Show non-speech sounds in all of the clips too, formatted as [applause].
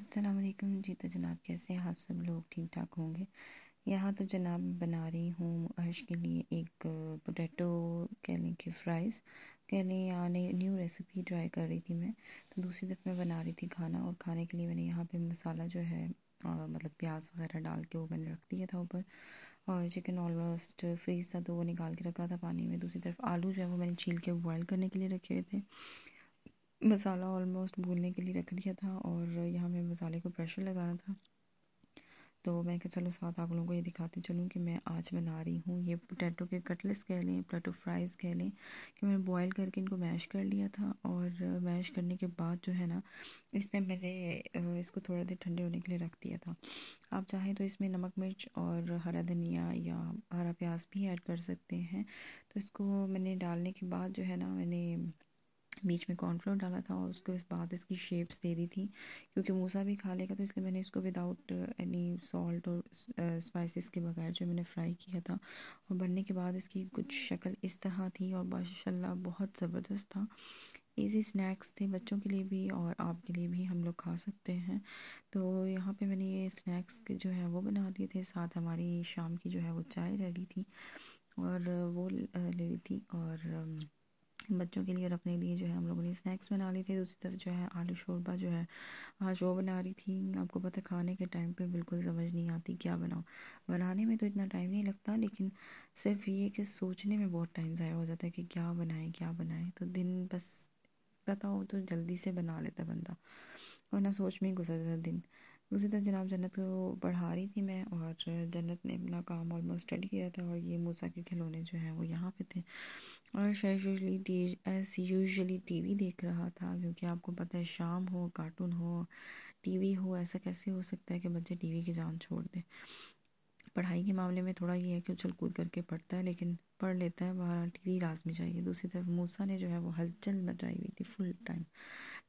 अस्सलाम वालेकुम जी तो जनाब कैसे हैं आप सब लोग ठीक ठाक होंगे यहाँ तो जनाब बना रही हूँ अर्श के लिए एक पोटैटो कह लें कि फ्राइज़ कह लें यहाँ ने न्यू रेसिपी ट्राई कर रही थी मैं तो दूसरी तरफ मैं बना रही थी खाना और खाने के लिए मैंने यहाँ पे मसाला जो है आ, मतलब प्याज वगैरह डाल के वो मैंने रख दिया था ऊपर और चिकन ऑलमोस्ट फ्रीज था तो वो निकाल के रखा था पानी में दूसरी तरफ आलू जो है वो मैंने छील के बॉयल करने के लिए रखे हुए थे मसाला ऑलमोस्ट भूनने के लिए रख दिया था और यहाँ मैं मसाले को प्रेशर लगाना था तो मैं क्या चलो साथ आप लोगों को ये दिखाती चलूँ कि मैं आज बना रही हूँ ये पोटैटो के कटलेट्स कह लें पोटैटो फ्राइज़ कह लें कि मैंने बॉईल करके इनको मैश कर लिया था और मैश करने के बाद जो है ना इसमें मैंने इसको थोड़ा देर ठंडे होने के लिए रख दिया था आप चाहें तो इसमें नमक मिर्च और हरा धनिया या हरा प्याज भी ऐड कर सकते हैं तो इसको मैंने डालने के बाद जो है ना मैंने बीच में कॉर्नफ्लोर डाला था और उसके बाद इसकी शेप्स दे दी थी क्योंकि मूसा भी खा लेगा तो इसलिए मैंने इसको विदाउट एनी सॉल्ट और स्पाइसेस के बगैर जो मैंने फ्राई किया था और बनने के बाद इसकी कुछ शक्ल इस तरह थी और माशा बहुत ज़बरदस्त था ईजी स्नैक्स थे बच्चों के लिए भी और आपके लिए भी हम लोग खा सकते हैं तो यहाँ पे मैंने ये स्नैक्स के जो है वो बना लिए थे साथ हमारी शाम की जो है वो चाय रेडी थी और वो ले ली थी और बच्चों के लिए और अपने लिए जो है हम लोगों ने स्नैक्स बना लिए थे दूसरी तरफ जो है आलू शोरबा जो है आज वो बना रही थी आपको पता खाने के टाइम पे बिल्कुल समझ नहीं आती क्या बनाओ बनाने में तो इतना टाइम नहीं लगता लेकिन सिर्फ ये कि सोचने में बहुत टाइम ज़ाया हो जाता है कि क्या बनाएँ क्या बनाएँ तो दिन बस पता हो तो जल्दी से बना लेता बंदा वरना सोच में ही गुजर जाता दिन दूसरी तरफ जनाब जन्नत को बढ़ा रही थी मैं और जन्नत ने अपना काम ऑलमोस्ट स्टडी किया था और ये मूसा के खिलौने जो हैं वो यहाँ पे थे और शेष यूजली टी एस यूजली वी देख रहा था क्योंकि आपको पता है शाम हो कार्टून हो टीवी हो ऐसा कैसे हो सकता है कि बच्चे टीवी की जान छोड़ दें पढ़ाई के मामले में थोड़ा ये है कि उछल कूद करके पढ़ता है लेकिन पढ़ लेता है बाहर वी लाजमी चाहिए दूसरी तरफ मूसा ने जो है वो हलचल मचाई हुई थी फुल टाइम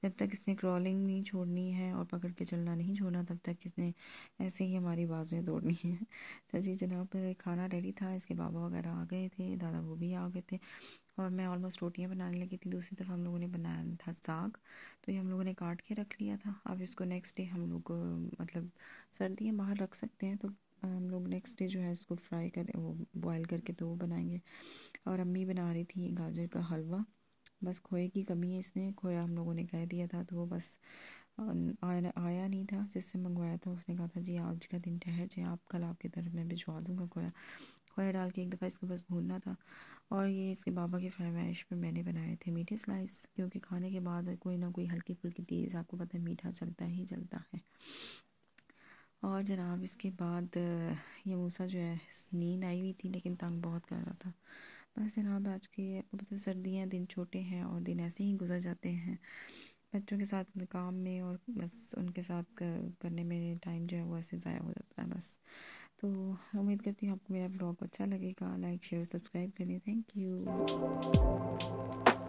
जब तक इसने क्रॉलिंग नहीं छोड़नी है और पकड़ के चलना नहीं छोड़ना तब तक इसने ऐसे ही हमारी बाजुएं तोड़नी है जी [laughs] जनाब खाना रेडी था इसके बाबा वगैरह आ गए थे दादा वो भी आ गए थे और मैं ऑलमोस्ट रोटियाँ बनाने लगी थी दूसरी तरफ हम लोगों ने बनाया था साग तो ये हम लोगों ने काट के रख लिया था अब इसको नेक्स्ट डे हम लोग मतलब सर्दियाँ बाहर रख सकते हैं तो हम लोग नेक्स्ट डे जो है इसको फ्राई कर वो बॉयल करके तो वो बनाएंगे और अम्मी बना रही थी गाजर का हलवा बस खोए की कमी है इसमें खोया हम लोगों ने कह दिया था तो वो बस आया, आया नहीं था जिससे मंगवाया था उसने कहा था जी आज का दिन ठहर जाए आप कल आपकी तरफ मैं भिजवा दूँगा खोया खोया डाल के एक दफ़ा इसको बस भूनना था और ये इसके बाबा की फरमाइश पर मैंने बनाए थे मीठे स्लाइस क्योंकि खाने के बाद कोई ना कोई हल्की फुल्की तेज़ आपको पता है मीठा चलता ही चलता है और जनाब इसके बाद ये मूसा जो है नींद आई हुई थी लेकिन तंग बहुत कर रहा था बस जनाब आज के आपको मतलब पता सर्दियाँ दिन छोटे हैं और दिन ऐसे ही गुजर जाते हैं बच्चों के साथ काम में और बस उनके साथ करने में टाइम जो है वो ऐसे ज़ाया हो जाता है बस तो उम्मीद करती हूँ आपको मेरा ब्लॉग अच्छा लगेगा लाइक शेयर सब्सक्राइब करें थैंक यू